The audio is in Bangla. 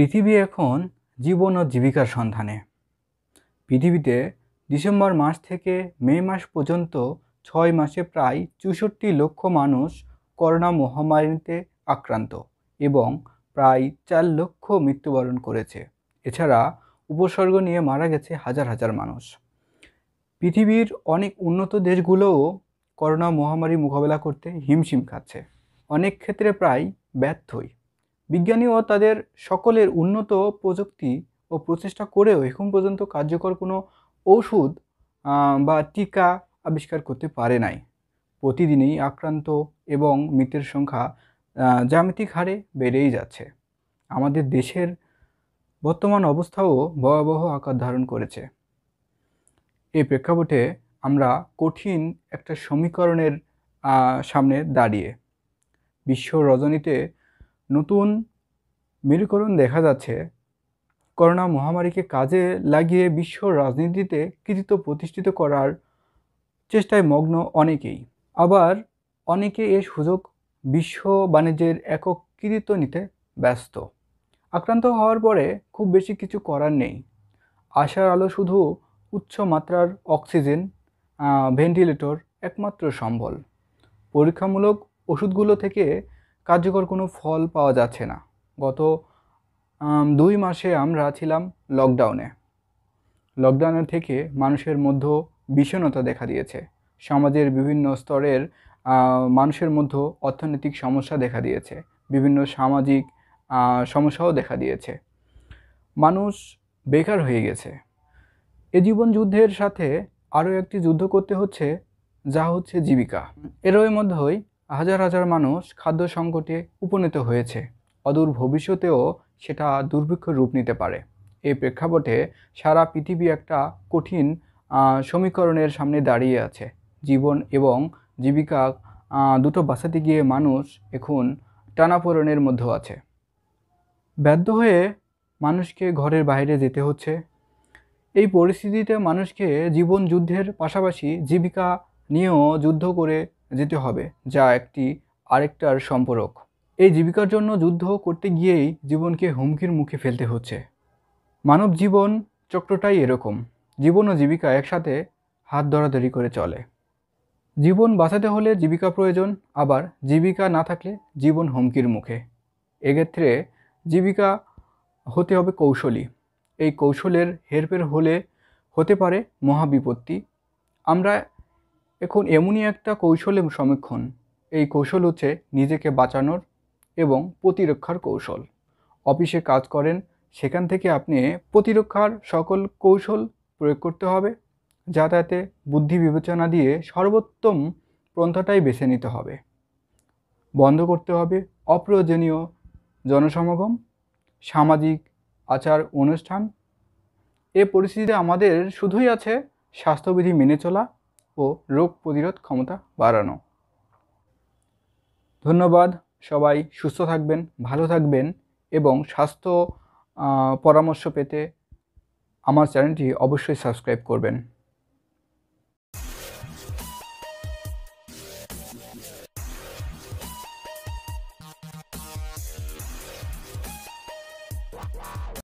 পৃথিবী এখন জীবন ও জীবিকার সন্ধানে পৃথিবীতে ডিসেম্বর মাস থেকে মে মাস পর্যন্ত ছয় মাসে প্রায় চৌষট্টি লক্ষ মানুষ করোনা মহামারীতে আক্রান্ত এবং প্রায় চার লক্ষ মৃত্যুবরণ করেছে এছাড়া উপসর্গ নিয়ে মারা গেছে হাজার হাজার মানুষ পৃথিবীর অনেক উন্নত দেশগুলোও করোনা মহামারী মোকাবেলা করতে হিমশিম খাচ্ছে অনেক ক্ষেত্রে প্রায় ব্যর্থই বিজ্ঞানী ও তাদের সকলের উন্নত প্রযুক্তি ও প্রচেষ্টা করেও এখন পর্যন্ত কার্যকর কোনো ওষুধ বা টিকা আবিষ্কার করতে পারে নাই প্রতিদিনই আক্রান্ত এবং মৃতের সংখ্যা জ্যামিতিক হারে বেড়েই যাচ্ছে আমাদের দেশের বর্তমান অবস্থাও ভয়াবহ আকার ধারণ করেছে এই প্রেক্ষাপটে আমরা কঠিন একটা সমীকরণের সামনে দাঁড়িয়ে বিশ্ব রজনীতে নতুন মেরুকরণ দেখা যাচ্ছে করোনা মহামারীকে কাজে লাগিয়ে বিশ্ব রাজনীতিতে কৃতিত্ব প্রতিষ্ঠিত করার চেষ্টায় মগ্ন অনেকেই আবার অনেকে এ সুযোগ বিশ্ব বাণিজ্যের একক কৃতিত্ব নিতে ব্যস্ত আক্রান্ত হওয়ার পরে খুব বেশি কিছু করার নেই আশার আলো শুধু উচ্চ মাত্রার অক্সিজেন ভেন্টিলেটর একমাত্র সম্বল পরীক্ষামূলক ওষুধগুলো থেকে কার্যকর কোনো ফল পাওয়া যাচ্ছে না গত দুই মাসে আমরা ছিলাম লকডাউনে লকডাউনের থেকে মানুষের মধ্যে বিষণতা দেখা দিয়েছে সমাজের বিভিন্ন স্তরের মানুষের মধ্যে অর্থনৈতিক সমস্যা দেখা দিয়েছে বিভিন্ন সামাজিক সমস্যাও দেখা দিয়েছে মানুষ বেকার হয়ে গেছে এ জীবন যুদ্ধের সাথে আরও একটি যুদ্ধ করতে হচ্ছে যা হচ্ছে জীবিকা এরই মধ্যেই হাজার হাজার মানুষ খাদ্য সংকটে উপনীত হয়েছে অদূর ভবিষ্যতেও সেটা দুর্ভিক্ষ রূপ নিতে পারে এই প্রেক্ষাপটে সারা পৃথিবী একটা কঠিন সমীকরণের সামনে দাঁড়িয়ে আছে জীবন এবং জীবিকা দুটো বাঁচাতে গিয়ে মানুষ এখন টানাপোড়নের মধ্যে আছে ব্যর্থ হয়ে মানুষকে ঘরের বাইরে যেতে হচ্ছে এই পরিস্থিতিতে মানুষকে জীবন যুদ্ধের পাশাপাশি জীবিকা নিয়েও যুদ্ধ করে যেতে হবে যা একটি আরেকটার সম্পরক এই জীবিকার জন্য যুদ্ধ করতে গিয়েই জীবনকে হুমকির মুখে ফেলতে হচ্ছে মানব জীবন চক্রটাই এরকম জীবন ও জীবিকা একসাথে হাত ধরাধরি করে চলে জীবন বাঁচাতে হলে জীবিকা প্রয়োজন আবার জীবিকা না থাকলে জীবন হুমকির মুখে এক্ষেত্রে জীবিকা হতে হবে কৌশলী এই কৌশলের হেরফের হলে হতে পারে মহাবিপত্তি আমরা এখন এমনই একটা কৌশলে সমীক্ষণ এই কৌশল হচ্ছে নিজেকে বাঁচানোর এবং প্রতিরক্ষার কৌশল অফিসে কাজ করেন সেখান থেকে আপনি প্রতিরক্ষার সকল কৌশল প্রয়োগ করতে হবে যাতায়াতে বুদ্ধি বিবেচনা দিয়ে সর্বোত্তম পন্থাটাই বেছে নিতে হবে বন্ধ করতে হবে অপ্রয়োজনীয় জনসমাগম সামাজিক আচার অনুষ্ঠান এ পরিস্থিতিতে আমাদের শুধুই আছে স্বাস্থ্যবিধি মেনে চলা ও রোগ প্রতিরোধ ক্ষমতা বাড়ানো ধন্যবাদ সবাই সুস্থ থাকবেন ভালো থাকবেন এবং স্বাস্থ্য পরামর্শ পেতে আমার চ্যানেলটি অবশ্যই সাবস্ক্রাইব করবেন